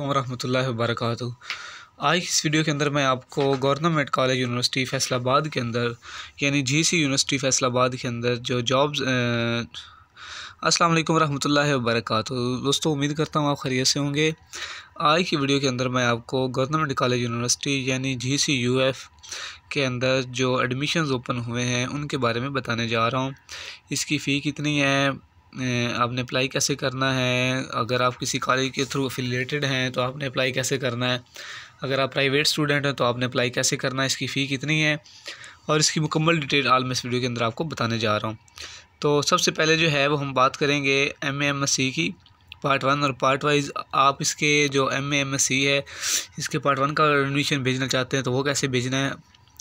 अल्लाम वरहमल वबरक आज इस वीडियो के अंदर मैं आपको गवर्नमेंट कॉलेज यूनिवर्सिटी फैसलाबाद के अंदर यानी जीसी यूनिवर्सिटी फैसलाबाद के अंदर जो जॉब्स अस्सलाम वालेकुम रहमतुल्लाहि वबरक दोस्तों उम्मीद करता हूँ आप खरीय से होंगे आज की वीडियो के अंदर मैं आपको गवर्नमेंट कॉलेज यूनिवर्सिटी यानी जी सी यू एफ़ के अंदर जो एडमिशन ओपन हुए हैं उनके बारे में बताने जा रहा हूँ इसकी फ़ी कितनी है आपने अप्लाई कैसे करना है अगर आप किसी कॉलेज के थ्रू अफिलेटेड हैं तो आपने अप्लाई कैसे करना है अगर आप प्राइवेट स्टूडेंट हैं तो आपने अप्लाई कैसे करना है इसकी फ़ी कितनी है और इसकी मुकम्मल डिटेल आल मैं इस वीडियो के अंदर आपको बताने जा रहा हूँ तो सबसे पहले जो है वो हम बात करेंगे एम एम एस सी की पार्ट वन और पार्ट वाइज आप इसके जो एम एम एस सी है इसके पार्ट वन का एडमिशन भेजना चाहते हैं तो वो कैसे भेजना है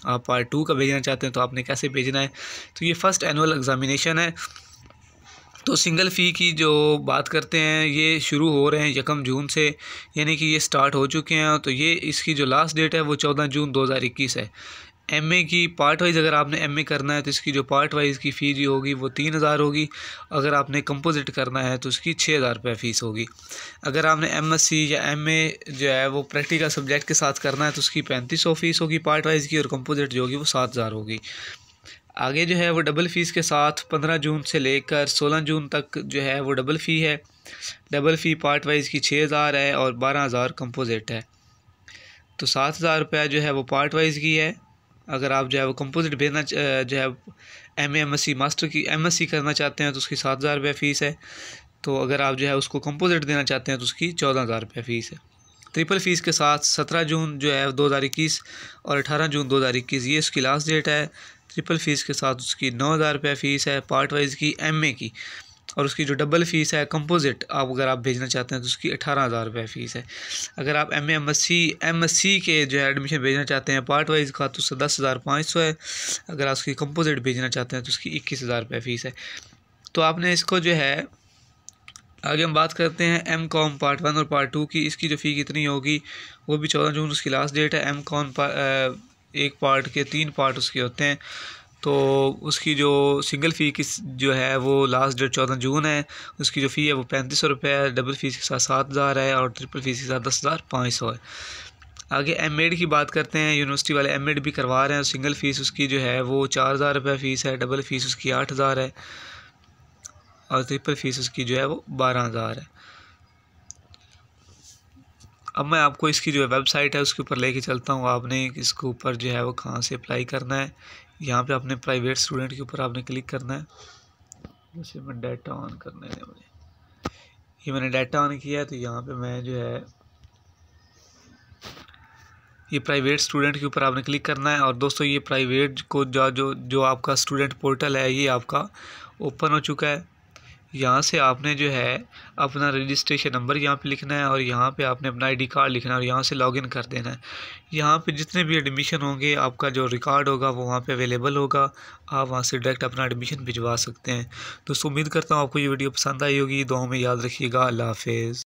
आप पार्ट टू का भेजना चाहते हैं तो आपने कैसे भेजना है तो ये फ़र्स्ट एनुअल एग्ज़ामिनेशन है तो सिंगल फ़ी की जो बात करते हैं ये शुरू हो रहे हैं यकम जून से यानी कि ये स्टार्ट हो चुके हैं तो ये इसकी जो लास्ट डेट है वो चौदह जून दो हज़ार इक्कीस है एम ए की पार्ट वाइज़ अगर आपने एम ए करना है तो इसकी जो पार्ट वाइज़ की फ़ीस जो होगी वो तीन हज़ार होगी अगर आपने कंपोजिट करना है तो उसकी छः हज़ार रुपये फ़ीस होगी अगर आपने एम एस सी या एम ए जो है वो प्रैक्टिकल सब्जेक्ट के साथ करना है तो उसकी पैंतीस सौ फीस होगी पार्ट वाइज़ की और कंपोजिट जो होगी वो सात हज़ार होगी आगे जो है वो डबल फ़ीस के साथ पंद्रह जून से लेकर सोलह जून तक जो है वो डबल फ़ी है डबल फ़ी पार्ट वाइज़ की छः हज़ार है और बारह हज़ार कंपोजिट है तो सात हज़ार रुपया जो है वो पार्ट वाइज़ की है अगर आप जो है वो कंपोजिट भेजना जो है M M S C master की एम एस सी करना चाहते हैं तो उसकी सात हज़ार रुपये फ़ीस है तो अगर आप जो है उसको कंपोजिट देना चाहते हैं तो उसकी चौदह हज़ार रुपये फ़ीस है ट्रिपल फ़ीस के साथ सत्रह जून जो है दो हज़ार इक्कीस और अठारह जून दो हज़ार इक्कीस ये उसकी लास्ट डेट है ट्रिपल फ़ीस के साथ उसकी नौ हज़ार रुपये फ़ीस है पार्ट वाइज की एमए की और उसकी जो डबल फ़ीस है कंपोजिट आप अगर आप भेजना चाहते हैं तो उसकी अठारह हज़ार रुपये फ़ीस है अगर आप M M S C M S C के जो है एडमिशन भेजना चाहते हैं पार्ट वाइज का तो उससे दस हज़ार पाँच सौ है अगर आप उसकी कंपोजिट भेजना चाहते हैं तो उसकी इक्कीस हज़ार रुपये फ़ीस है तो आपने इसको जो है आगे हम बात करते हैं एम कॉम पार्ट वन और पार्ट टू की इसकी जो फ़ी कितनी होगी वो भी चौदह जून उसकी लास्ट डेट है एम कॉम एक पार्ट के तीन पार्ट उसके होते हैं तो उसकी जो सिंगल फ़ी की जो है वो लास्ट डेट चौदह जून है उसकी जो फ़ी है वो पैंतीस सौ रुपये है डबल फ़ीस के साथ सात हज़ार है और ट्रिपल फ़ीस के साथ दस हज़ार पाँच सौ है आगे एम एड की बात करते हैं यूनिवर्सिटी वाले एम एड भी करवा रहे हैं सिंगल फ़ीस उसकी जो है वो चार हज़ार रुपये फ़ीस है डबल फ़ीस उसकी आठ हज़ार है और ट्रिपल फ़ीस उसकी जो है वो बारह हज़ार है अब मैं आपको इसकी जो है वेबसाइट है उसके ऊपर लेके चलता हूँ आपने इसके ऊपर जो है वो कहाँ से अप्लाई करना है यहाँ पे आपने प्राइवेट स्टूडेंट के ऊपर आपने क्लिक करना है जैसे मैं डाटा ऑन करने दें मुझे ये मैंने डाटा ऑन किया तो यहाँ पे मैं जो है ये प्राइवेट स्टूडेंट के ऊपर आपने क्लिक करना है और दोस्तों ये प्राइवेट को जो जो जो आपका स्टूडेंट पोर्टल है ये आपका ओपन हो चुका है यहाँ से आपने जो है अपना रजिस्ट्रेशन नंबर यहाँ पे लिखना है और यहाँ पे आपने अपना आईडी कार्ड लिखना है और यहाँ से लॉगिन कर देना है यहाँ पे जितने भी एडमिशन होंगे आपका जो रिकॉर्ड होगा वो वहाँ पे अवेलेबल होगा आप वहाँ से डायरेक्ट अपना एडमिशन भिजवा सकते हैं दोस्तों उम्मीद करता हूँ आपको ये वीडियो पसंद आई होगी दो में याद रखिएगा अल्लाह हाफिज़